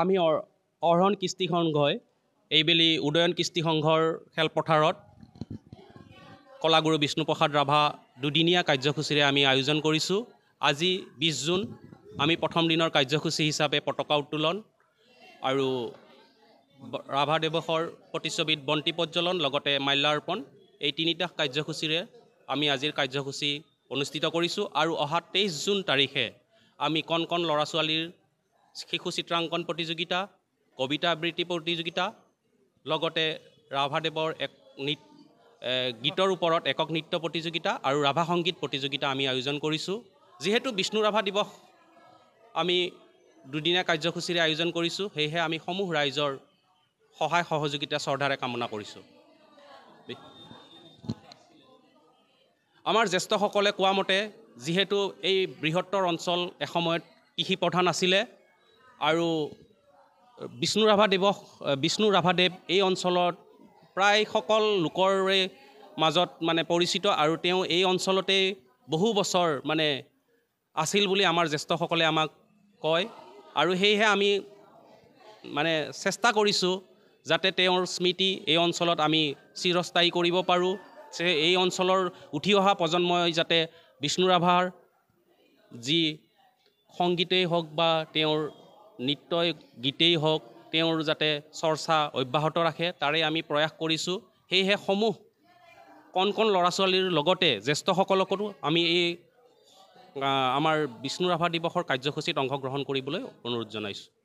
আমি অৰ্হণ কৃষ্টি সংঘই এইবেলি উদয়ন কৃষ্টি সংঘৰ খেলপথাৰত কলাগুৰু বিষ্ণুপ্ৰসাদ ৰাভা দুদিনীয়া কাৰ্যসূচীৰে আমি আয়োজন কৰিছোঁ আজি বিছ জুন আমি প্ৰথম দিনৰ কাৰ্যসূচী হিচাপে পতাকা উত্তোলন আৰু ৰাভা দিৱসৰ প্ৰতিচ্ছবিত বন্তি প্ৰজ্বলন লগতে মাল্যাৰ্পণ এই তিনিটা কাৰ্যসূচীৰে আমি আজিৰ কাৰ্যসূচী অনুষ্ঠিত কৰিছোঁ আৰু অহা তেইছ জুন তাৰিখে আমি কণ কণ ল'ৰা ছোৱালীৰ শিশু চিত্ৰাংকন প্ৰতিযোগিতা কবিতা আবৃত্তি প্ৰতিযোগিতা লগতে ৰাভাদেৱৰ এক নৃত গীতৰ ওপৰত একক নৃত্য প্ৰতিযোগিতা আৰু ৰাভা সংগীত প্ৰতিযোগিতা আমি আয়োজন কৰিছোঁ যিহেতু বিষ্ণু ৰাভা দিৱস আমি দুদিনীয়া কাৰ্যসূচীৰে আয়োজন কৰিছোঁ সেয়েহে আমি সমূহ ৰাইজৰ সহায় সহযোগিতা শ্ৰদ্ধাৰে কামনা কৰিছোঁ আমাৰ জ্যেষ্ঠসকলে কোৱা মতে যিহেতু এই বৃহত্তৰ অঞ্চল এসময়ত কৃষি প্ৰধান আছিলে আৰু বিষ্ণু ৰাভা বিষ্ণু ৰাভাদেৱ এই অঞ্চলত প্ৰায়সকল লোকৰে মাজত মানে পৰিচিত আৰু তেওঁ এই অঞ্চলতেই বহু বছৰ মানে আছিল বুলি আমাৰ জ্যেষ্ঠসকলে আমাক কয় আৰু সেয়েহে আমি মানে চেষ্টা কৰিছোঁ যাতে তেওঁৰ স্মৃতি এই অঞ্চলত আমি চিৰস্থায়ী কৰিব পাৰোঁ এই অঞ্চলৰ উঠি অহা প্ৰজন্মই যাতে বিষ্ণু ৰাভাৰ যি সংগীতেই হওক বা তেওঁৰ নৃত্যই গীতেই হওক তেওঁৰ যাতে চৰ্চা অব্যাহত ৰাখে তাৰে আমি প্ৰয়াস কৰিছোঁ সেয়েহে সমূহ কণ কণ ল'ৰা ছোৱালীৰ লগতে জ্যেষ্ঠসকলকো আমি এই আমাৰ বিষ্ণু ৰাভা দিৱসৰ কাৰ্যসূচীত অংশগ্ৰহণ কৰিবলৈ অনুৰোধ জনাইছোঁ